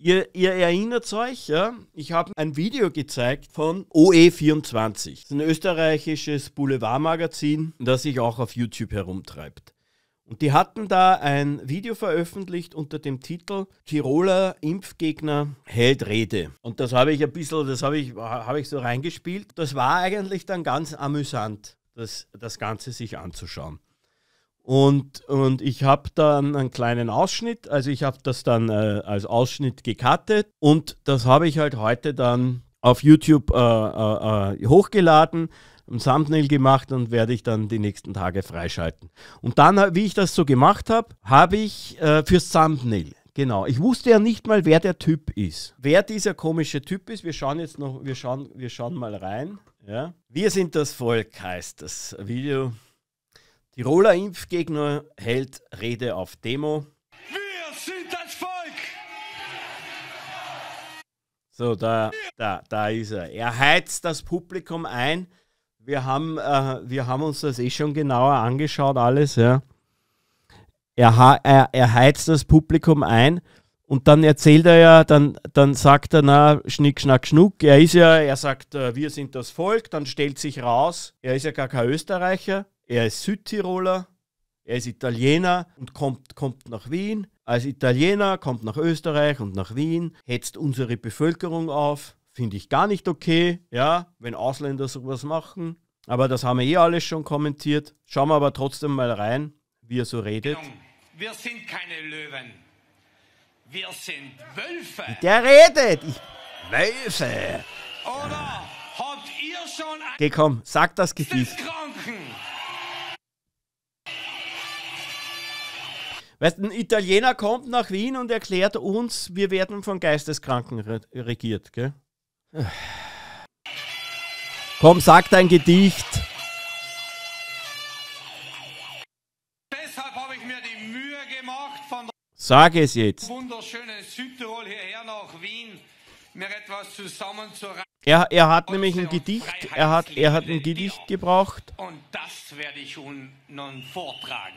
Ihr, ihr, erinnert euch, ja, ich habe ein Video gezeigt von OE24. Das ist ein österreichisches Boulevardmagazin, das sich auch auf YouTube herumtreibt. Und die hatten da ein Video veröffentlicht unter dem Titel Tiroler Impfgegner hält Rede. Und das habe ich ein bisschen, das habe ich, hab ich so reingespielt. Das war eigentlich dann ganz amüsant, das, das Ganze sich anzuschauen. Und, und ich habe dann einen kleinen Ausschnitt, also ich habe das dann äh, als Ausschnitt gecuttet und das habe ich halt heute dann auf YouTube äh, äh, äh, hochgeladen, ein Thumbnail gemacht und werde ich dann die nächsten Tage freischalten. Und dann, äh, wie ich das so gemacht habe, habe ich äh, fürs Thumbnail. Genau. Ich wusste ja nicht mal, wer der Typ ist. Wer dieser komische Typ ist, wir schauen jetzt noch, wir schauen, wir schauen mal rein. Ja. Wir sind das Volk, heißt das Video. Tiroler Impfgegner hält Rede auf Demo. Wir sind das Volk! So, da, da, da ist er. Er heizt das Publikum ein. Wir haben, äh, wir haben uns das eh schon genauer angeschaut, alles. Ja. Er, er, er heizt das Publikum ein. Und dann erzählt er ja, dann, dann sagt er, na, schnick, schnack, schnuck. Er ist ja, er sagt, äh, wir sind das Volk, dann stellt sich raus, er ist ja gar kein Österreicher, er ist Südtiroler, er ist Italiener und kommt, kommt nach Wien. Als Italiener kommt nach Österreich und nach Wien, hetzt unsere Bevölkerung auf. Finde ich gar nicht okay, ja, wenn Ausländer sowas machen. Aber das haben wir eh alles schon kommentiert. Schauen wir aber trotzdem mal rein, wie er so redet. Wir sind keine Löwen. Wir sind Wölfe. Der redet. Ich, Wölfe. Oder habt ihr schon... Geh komm, sag das Gedicht. Weißt ein Italiener kommt nach Wien und erklärt uns, wir werden von Geisteskranken re regiert, gell? Komm, sag dein Gedicht. Deshalb habe ich mir die Mühe gemacht, von sag es jetzt. wunderschönen Südtirol hierher nach Wien mir etwas zusammenzureißen. Er, er hat nämlich ein Gedicht, er hat, er hat ein Gedicht gebraucht. Und das werde ich nun vortragen.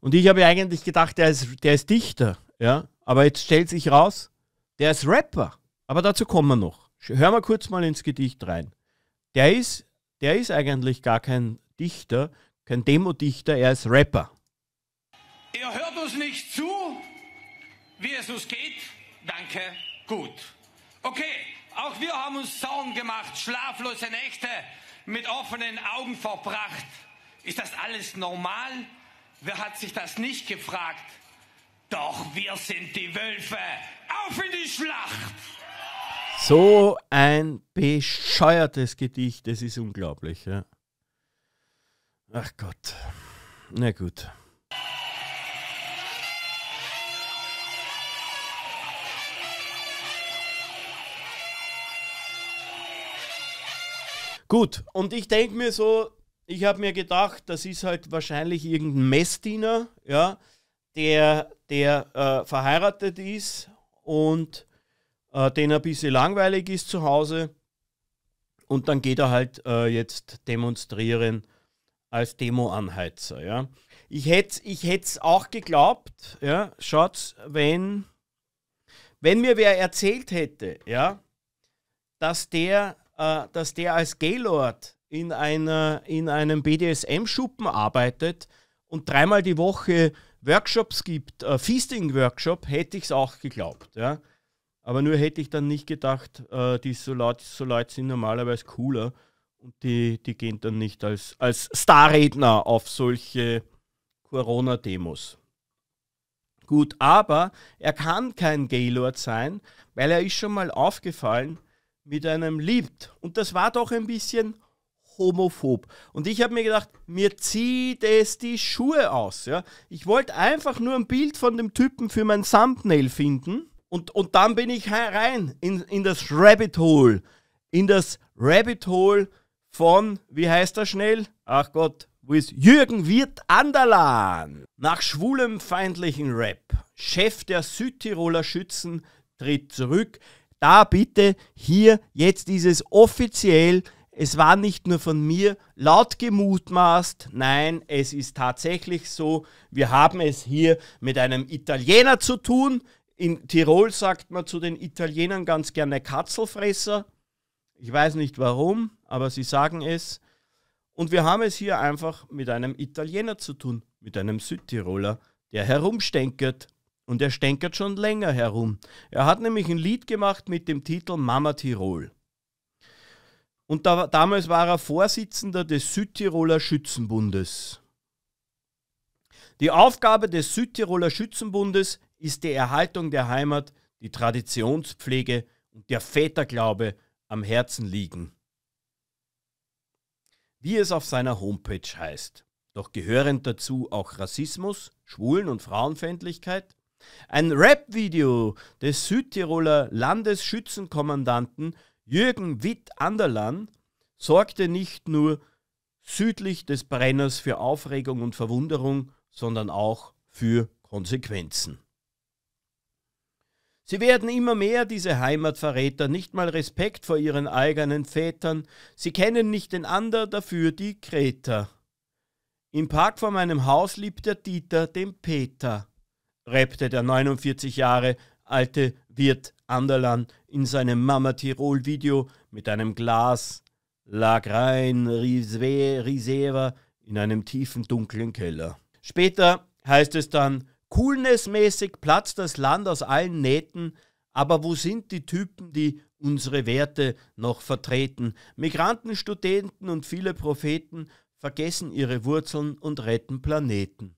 Und ich habe ja eigentlich gedacht, der ist, der ist Dichter, ja. Aber jetzt stellt sich raus, der ist Rapper. Aber dazu kommen wir noch. Hör mal kurz mal ins Gedicht rein. Der ist, der ist eigentlich gar kein Dichter, kein Demo-Dichter, er ist Rapper. Er hört uns nicht zu, wie es uns geht. Danke, gut. Okay, auch wir haben uns Sorgen gemacht, schlaflose Nächte mit offenen Augen verbracht. Ist das alles normal? Wer hat sich das nicht gefragt? Doch wir sind die Wölfe. Auf in die Schlacht! So ein bescheuertes Gedicht, das ist unglaublich. Ja. Ach Gott. Na gut. Gut, und ich denke mir so, ich habe mir gedacht, das ist halt wahrscheinlich irgendein Messdiener, ja, der, der äh, verheiratet ist und äh, den ein bisschen langweilig ist zu Hause. Und dann geht er halt äh, jetzt demonstrieren als Demoanheizer. Ja. Ich hätte ich auch geglaubt, ja, schaut's, wenn, wenn mir wer erzählt hätte, ja, dass der, äh, dass der als Gaylord in, einer, in einem BDSM-Schuppen arbeitet und dreimal die Woche Workshops gibt, äh, Feasting-Workshop, hätte ich es auch geglaubt. Ja? Aber nur hätte ich dann nicht gedacht, äh, die so Leute, so Leute sind normalerweise cooler und die, die gehen dann nicht als, als Starredner auf solche Corona-Demos. Gut, aber er kann kein Gaylord sein, weil er ist schon mal aufgefallen mit einem Liebt. Und das war doch ein bisschen homophob. Und ich habe mir gedacht, mir zieht es die Schuhe aus. Ja? Ich wollte einfach nur ein Bild von dem Typen für mein Thumbnail finden. Und, und dann bin ich rein in, in das Rabbit Hole. In das Rabbit Hole von, wie heißt er schnell? Ach Gott, wo ist Jürgen Wirt Anderlan? Nach schwulem feindlichen Rap. Chef der Südtiroler Schützen tritt zurück. Da bitte hier jetzt dieses offiziell es war nicht nur von mir laut gemutmaßt, nein, es ist tatsächlich so, wir haben es hier mit einem Italiener zu tun. In Tirol sagt man zu den Italienern ganz gerne Katzelfresser. Ich weiß nicht warum, aber sie sagen es. Und wir haben es hier einfach mit einem Italiener zu tun, mit einem Südtiroler, der herumstänkert. Und er stänkert schon länger herum. Er hat nämlich ein Lied gemacht mit dem Titel Mama Tirol. Und da, damals war er Vorsitzender des Südtiroler Schützenbundes. Die Aufgabe des Südtiroler Schützenbundes ist die Erhaltung der Heimat, die Traditionspflege und der Väterglaube am Herzen liegen. Wie es auf seiner Homepage heißt. Doch gehörend dazu auch Rassismus, Schwulen- und Frauenfeindlichkeit, ein Rap-Video des Südtiroler Landesschützenkommandanten Jürgen Witt Anderlan sorgte nicht nur südlich des Brenners für Aufregung und Verwunderung, sondern auch für Konsequenzen. Sie werden immer mehr, diese Heimatverräter, nicht mal Respekt vor ihren eigenen Vätern, sie kennen nicht den Ander, dafür die Kreta. Im Park vor meinem Haus liebt der Dieter den Peter, rappte der 49 Jahre Alte Wirt Anderlan in seinem Mama Tirol Video mit einem Glas Lagrein Riseva in einem tiefen dunklen Keller. Später heißt es dann, coolnessmäßig platzt das Land aus allen Nähten, aber wo sind die Typen, die unsere Werte noch vertreten? Migranten, Studenten und viele Propheten vergessen ihre Wurzeln und retten Planeten.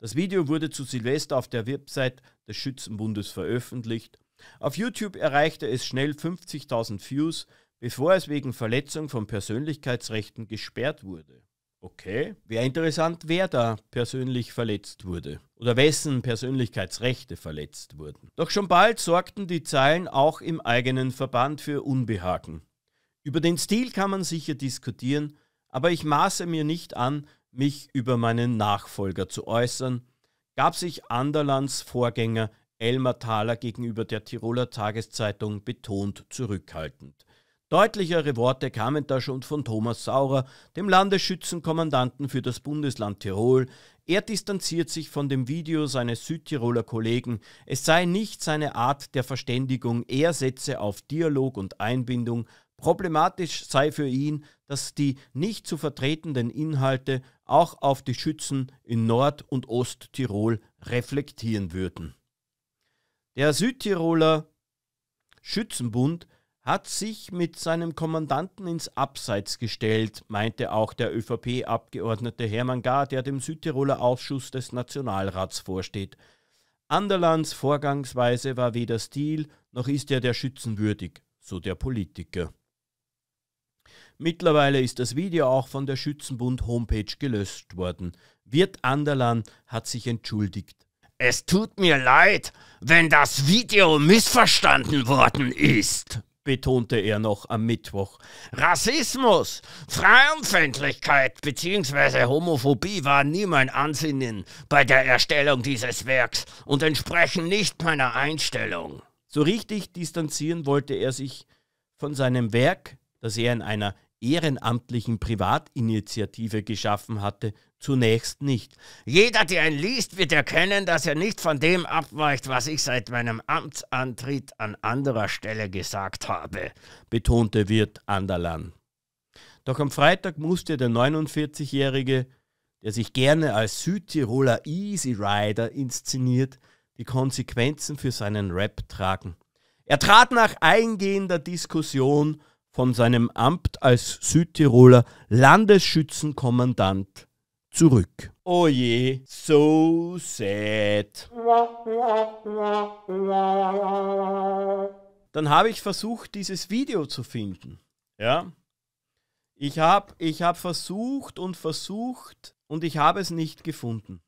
Das Video wurde zu Silvester auf der Website des Schützenbundes veröffentlicht. Auf YouTube erreichte es schnell 50.000 Views, bevor es wegen Verletzung von Persönlichkeitsrechten gesperrt wurde. Okay, wäre interessant, wer da persönlich verletzt wurde oder wessen Persönlichkeitsrechte verletzt wurden. Doch schon bald sorgten die Zeilen auch im eigenen Verband für Unbehagen. Über den Stil kann man sicher diskutieren, aber ich maße mir nicht an, mich über meinen Nachfolger zu äußern, gab sich Anderlands Vorgänger Elmar Thaler gegenüber der Tiroler Tageszeitung betont zurückhaltend. Deutlichere Worte kamen da schon von Thomas Saurer, dem Landesschützenkommandanten für das Bundesland Tirol. Er distanziert sich von dem Video seines Südtiroler Kollegen. Es sei nicht seine Art der Verständigung. Er setze auf Dialog und Einbindung Problematisch sei für ihn, dass die nicht zu vertretenden Inhalte auch auf die Schützen in Nord- und Osttirol reflektieren würden. Der Südtiroler Schützenbund hat sich mit seinem Kommandanten ins Abseits gestellt, meinte auch der ÖVP-Abgeordnete Hermann Gahr, der dem Südtiroler Ausschuss des Nationalrats vorsteht. Anderlands Vorgangsweise war weder Stil, noch ist er der Schützen würdig, so der Politiker. Mittlerweile ist das Video auch von der Schützenbund-Homepage gelöscht worden. Wirt Anderlan hat sich entschuldigt. Es tut mir leid, wenn das Video missverstanden worden ist, betonte er noch am Mittwoch. Rassismus, Frauenfeindlichkeit bzw. Homophobie waren nie mein Ansinnen bei der Erstellung dieses Werks und entsprechen nicht meiner Einstellung. So richtig distanzieren wollte er sich von seinem Werk, das er in einer ehrenamtlichen Privatinitiative geschaffen hatte, zunächst nicht. Jeder, der ihn liest, wird erkennen, dass er nicht von dem abweicht, was ich seit meinem Amtsantritt an anderer Stelle gesagt habe, betonte Wirt Anderlan. Doch am Freitag musste der 49-Jährige, der sich gerne als Südtiroler Easy Rider inszeniert, die Konsequenzen für seinen Rap tragen. Er trat nach eingehender Diskussion von seinem Amt als Südtiroler Landesschützenkommandant zurück. Oh je, so sad. Dann habe ich versucht, dieses Video zu finden. Ja. Ich habe ich hab versucht und versucht und ich habe es nicht gefunden.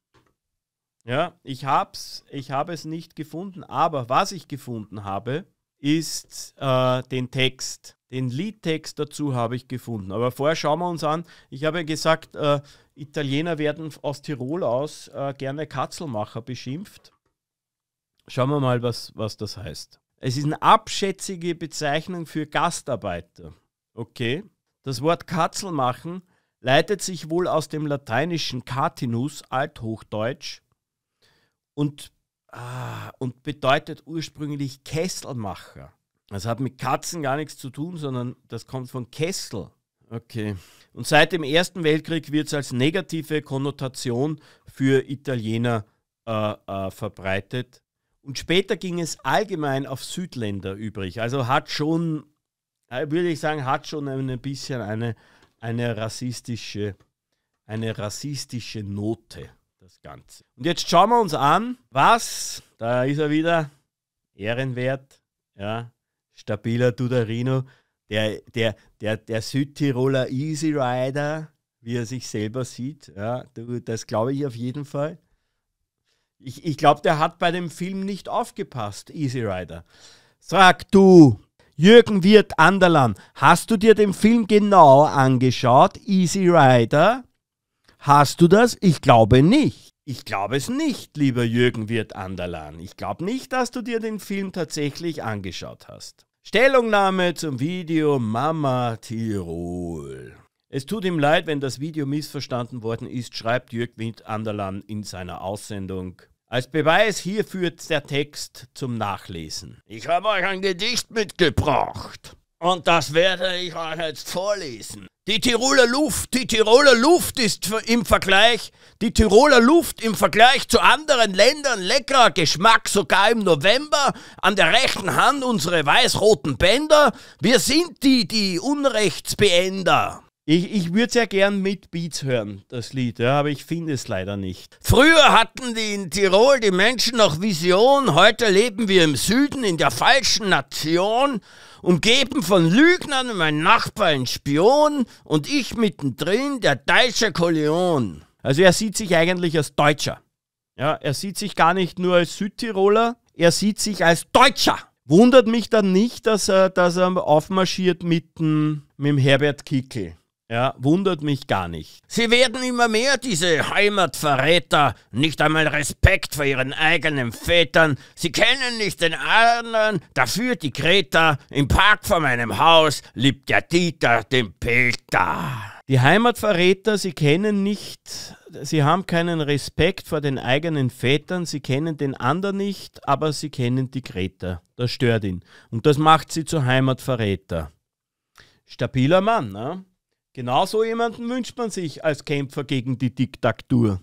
Ja, ich hab's, ich habe es nicht gefunden, aber was ich gefunden habe, ist äh, den Text. Den Liedtext dazu habe ich gefunden. Aber vorher schauen wir uns an. Ich habe ja gesagt, äh, Italiener werden aus Tirol aus äh, gerne Katzelmacher beschimpft. Schauen wir mal, was, was das heißt. Es ist eine abschätzige Bezeichnung für Gastarbeiter. Okay. Das Wort Katzelmachen leitet sich wohl aus dem lateinischen Catinus, althochdeutsch, und Ah, und bedeutet ursprünglich Kesselmacher. Das hat mit Katzen gar nichts zu tun, sondern das kommt von Kessel. Okay. Und seit dem Ersten Weltkrieg wird es als negative Konnotation für Italiener äh, äh, verbreitet. Und später ging es allgemein auf Südländer übrig. Also hat schon, äh, würde ich sagen, hat schon ein bisschen eine, eine, rassistische, eine rassistische Note das Ganze. Und jetzt schauen wir uns an, was, da ist er wieder, ehrenwert, ja, stabiler Dudarino, der, der, der, der Südtiroler Easy Rider, wie er sich selber sieht, ja, das glaube ich auf jeden Fall. Ich, ich glaube, der hat bei dem Film nicht aufgepasst, Easy Rider. Sag du, Jürgen Wirt Anderlan, hast du dir den Film genau angeschaut, Easy Rider? Hast du das? Ich glaube nicht. Ich glaube es nicht, lieber Jürgen Wirt Anderlan. Ich glaube nicht, dass du dir den Film tatsächlich angeschaut hast. Stellungnahme zum Video Mama Tirol. Es tut ihm leid, wenn das Video missverstanden worden ist, schreibt Jürgen Wirt Anderlan in seiner Aussendung. Als Beweis hier führt der Text zum Nachlesen. Ich habe euch ein Gedicht mitgebracht. Und das werde ich euch jetzt vorlesen. Die Tiroler Luft, die Tiroler Luft ist im Vergleich, die Tiroler Luft im Vergleich zu anderen Ländern leckerer Geschmack, sogar im November, an der rechten Hand unsere weiß-roten Bänder, wir sind die, die Unrechtsbeender. Ich, ich würde sehr gern mit Beats hören, das Lied, ja, aber ich finde es leider nicht. Früher hatten die in Tirol die Menschen noch Vision, heute leben wir im Süden in der falschen Nation, umgeben von Lügnern, mein Nachbar ein Spion und ich mittendrin der deutsche Kolleon. Also er sieht sich eigentlich als Deutscher. Ja, er sieht sich gar nicht nur als Südtiroler, er sieht sich als Deutscher. Wundert mich dann nicht, dass er, dass er aufmarschiert mit dem, mit dem Herbert Kickel. Ja, wundert mich gar nicht. Sie werden immer mehr, diese Heimatverräter. Nicht einmal Respekt vor ihren eigenen Vätern. Sie kennen nicht den anderen. Dafür die Greta. Im Park vor meinem Haus liebt der Dieter den Peter. Die Heimatverräter, sie kennen nicht, sie haben keinen Respekt vor den eigenen Vätern, sie kennen den anderen nicht, aber sie kennen die Greta. Das stört ihn. Und das macht sie zu Heimatverräter. Stabiler Mann, ne? Genauso jemanden wünscht man sich als Kämpfer gegen die Diktatur.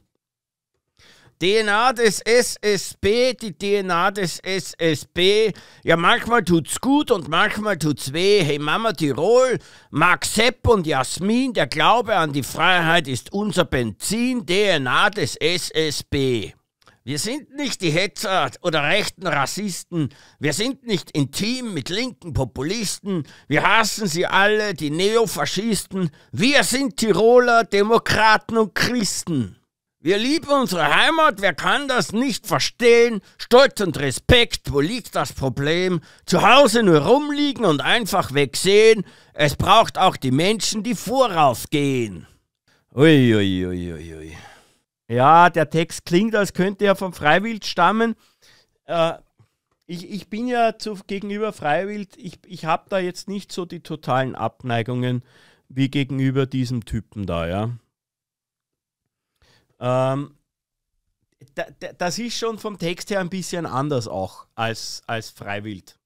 DNA des SSB, die DNA des SSB. Ja, manchmal tut's gut und manchmal tut's weh. Hey Mama Tirol, Mark Sepp und Jasmin, der Glaube an die Freiheit ist unser Benzin. DNA des SSB. Wir sind nicht die Hetzer oder rechten Rassisten. Wir sind nicht intim mit linken Populisten. Wir hassen sie alle, die Neofaschisten. Wir sind Tiroler, Demokraten und Christen. Wir lieben unsere Heimat, wer kann das nicht verstehen? Stolz und Respekt, wo liegt das Problem? Zu Hause nur rumliegen und einfach wegsehen. Es braucht auch die Menschen, die vorausgehen. Uiuiuiui. Ui, ui, ui. Ja, der Text klingt, als könnte er vom Freiwild stammen. Äh, ich, ich bin ja zu, gegenüber Freiwild, ich, ich habe da jetzt nicht so die totalen Abneigungen wie gegenüber diesem Typen da, ja. Ähm, da, da, das ist schon vom Text her ein bisschen anders auch als, als Freiwild.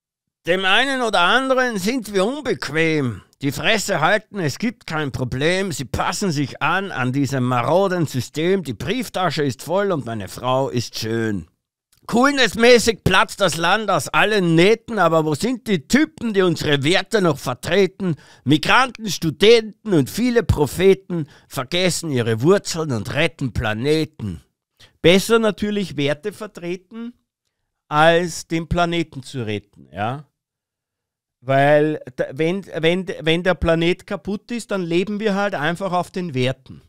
Dem einen oder anderen sind wir unbequem, die Fresse halten, es gibt kein Problem, sie passen sich an an diesem maroden System, die Brieftasche ist voll und meine Frau ist schön. Coolnessmäßig platzt das Land aus allen Nähten, aber wo sind die Typen, die unsere Werte noch vertreten? Migranten, Studenten und viele Propheten vergessen ihre Wurzeln und retten Planeten. Besser natürlich Werte vertreten, als den Planeten zu retten, ja. Weil wenn, wenn, wenn der Planet kaputt ist, dann leben wir halt einfach auf den Werten.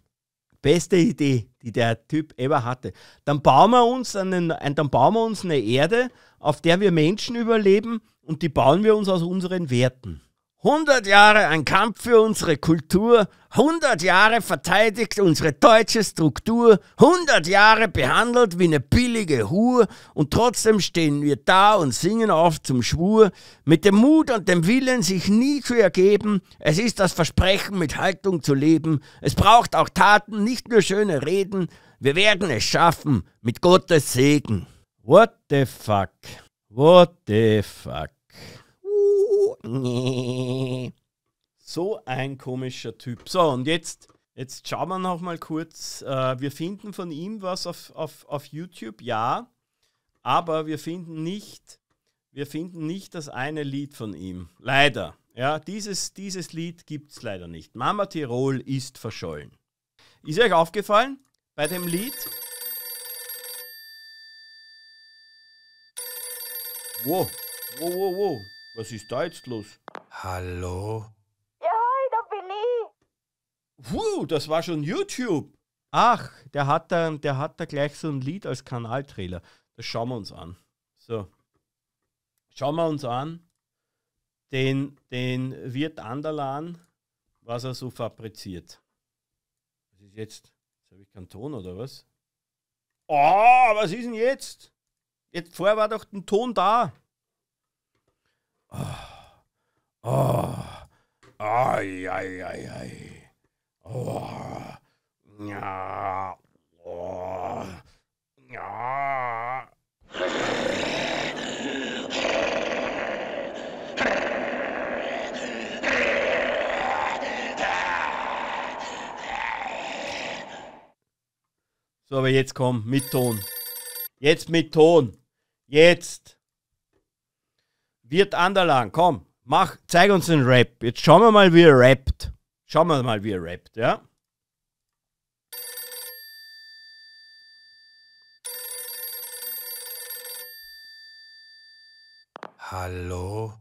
Beste Idee, die der Typ ever hatte. Dann bauen wir uns, einen, dann bauen wir uns eine Erde, auf der wir Menschen überleben und die bauen wir uns aus unseren Werten. 100 Jahre ein Kampf für unsere Kultur, 100 Jahre verteidigt unsere deutsche Struktur, 100 Jahre behandelt wie eine billige Hur und trotzdem stehen wir da und singen auf zum Schwur, mit dem Mut und dem Willen, sich nie zu ergeben, es ist das Versprechen, mit Haltung zu leben, es braucht auch Taten, nicht nur schöne Reden, wir werden es schaffen, mit Gottes Segen. What the fuck? What the fuck? so. Nee. So ein komischer Typ. So, und jetzt, jetzt schauen wir noch mal kurz. Äh, wir finden von ihm was auf, auf, auf YouTube, ja. Aber wir finden nicht, wir finden nicht das eine Lied von ihm. Leider. Ja, dieses, dieses Lied gibt es leider nicht. Mama Tirol ist verschollen. Ist euch aufgefallen bei dem Lied? Wow, wow, wow, wow. Was ist da jetzt los? Hallo? Ja, hi, da bin ich. Puh, das war schon YouTube. Ach, der hat da, der hat da gleich so ein Lied als Kanaltrailer. Das schauen wir uns an. So. Schauen wir uns an, den, den Wirt Anderlan, was er so fabriziert. Was ist jetzt? Jetzt habe ich keinen Ton oder was? Oh, was ist denn jetzt? Jetzt vorher war doch ein Ton da. Oh. Ai, ai, ai, ai. Oh. Ja. Oh. Ja. So, aber jetzt komm, mit Ton. Jetzt mit Ton. Jetzt. Wird Anderlang, komm mach, zeig uns den Rap. Jetzt schauen wir mal, wie er rappt. Schauen wir mal, wie er rappt, ja? Hallo?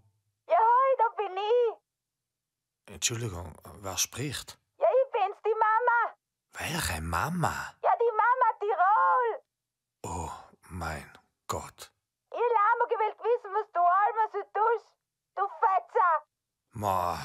Ja, hi, da bin ich. Entschuldigung, wer spricht? Ja, ich bin's, die Mama. Welche Mama? Ja, die Mama Tirol. Oh, mein Gott. Ma.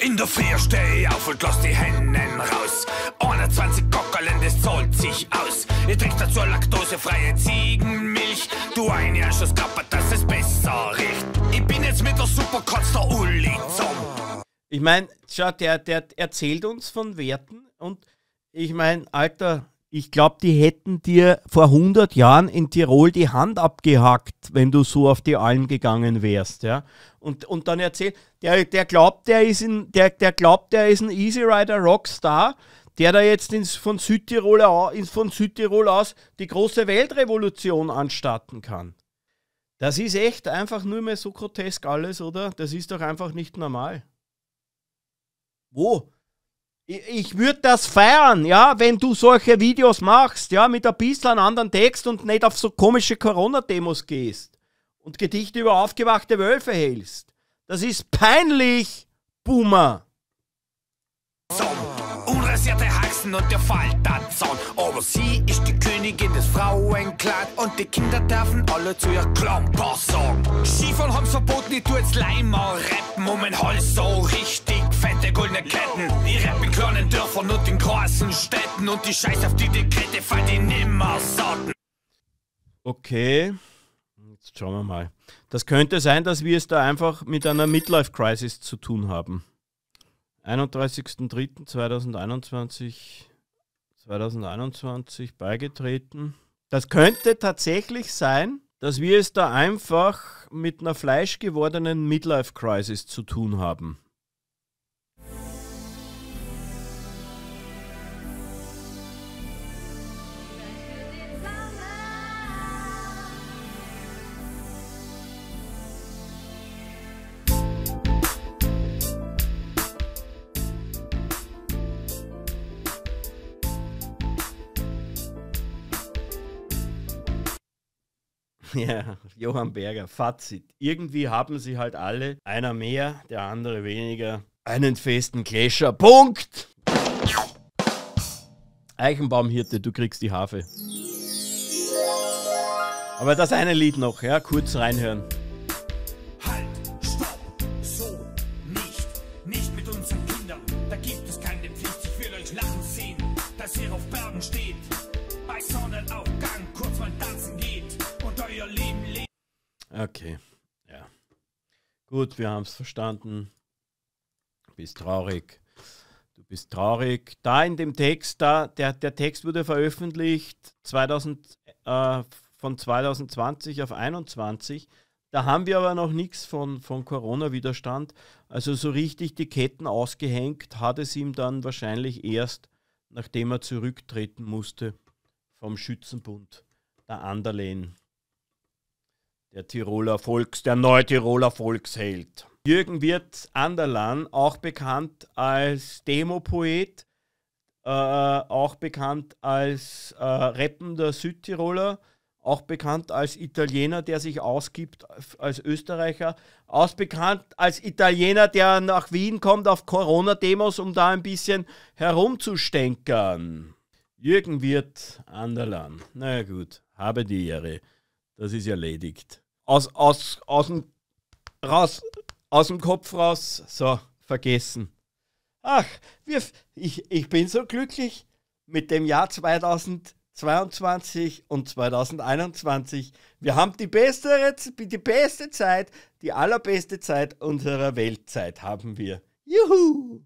In der Früh steh ich auf und lass die Hände raus. 21 Kockerlen, das zahlt sich aus. Ich trink dazu laktosefreie Ziegenmilch. Du ein erstes Kappa, dass es besser riecht. Ich bin jetzt mit der Superkotz der Uli zum. Ich mein, schau, der, der erzählt uns von Werten und ich mein, Alter, ich glaube, die hätten dir vor 100 Jahren in Tirol die Hand abgehackt, wenn du so auf die Alm gegangen wärst. Ja? Und, und dann erzählt, der, der, glaubt, der, ist ein, der, der glaubt, der ist ein Easy Rider Rockstar, der da jetzt ins, von, Südtirol, von Südtirol aus die große Weltrevolution anstarten kann. Das ist echt einfach nur mehr so grotesk alles, oder? Das ist doch einfach nicht normal. Wo? ich würde das feiern, ja, wenn du solche Videos machst, ja, mit ein bisschen einem anderen Text und nicht auf so komische Corona-Demos gehst und Gedichte über aufgewachte Wölfe hältst. Das ist peinlich, Boomer. So, unrasierte Haxen und der Falterzaun. Aber sie ist die Königin des Frauenkleid und die Kinder dürfen alle zu ihr Klomper sagen. Skifahren haben verboten, ich tu jetzt Leimer rappen, um mein Hals so richtig fette goldene Ketten. Ich rapp in kleinen Dörfern und in großen Städten und die Scheiß auf die Dekette fallen die nimmer Sorten. Okay, jetzt schauen wir mal. Das könnte sein, dass wir es da einfach mit einer Midlife-Crisis zu tun haben. 31.03.2021 2021 beigetreten. Das könnte tatsächlich sein, dass wir es da einfach mit einer fleischgewordenen Midlife-Crisis zu tun haben. Ja, Johann Berger, Fazit. Irgendwie haben sie halt alle, einer mehr, der andere weniger, einen festen Kescher. Punkt! Eichenbaumhirte, du kriegst die Hafe. Aber das eine Lied noch, ja, kurz reinhören. Okay, ja. Gut, wir haben es verstanden. Du bist traurig. Du bist traurig. Da in dem Text, da, der, der Text wurde veröffentlicht 2000, äh, von 2020 auf 2021. Da haben wir aber noch nichts von, von Corona-Widerstand. Also so richtig die Ketten ausgehängt hat es ihm dann wahrscheinlich erst, nachdem er zurücktreten musste vom Schützenbund der Anderlehen der Tiroler Volks, der Neutiroler Volksheld. Jürgen Wirt Anderlan, auch bekannt als Demopoet, äh, auch bekannt als äh, rappender Südtiroler, auch bekannt als Italiener, der sich ausgibt als Österreicher, auch bekannt als Italiener, der nach Wien kommt auf Corona-Demos, um da ein bisschen herumzustänkern. Jürgen Wirt Anderlan, na naja, gut, habe die Ehre. Das ist erledigt. Aus, aus, aus, dem, raus, aus dem Kopf raus. So, vergessen. Ach, wir, ich, ich bin so glücklich mit dem Jahr 2022 und 2021. Wir haben die beste, die beste Zeit, die allerbeste Zeit unserer Weltzeit haben wir. Juhu!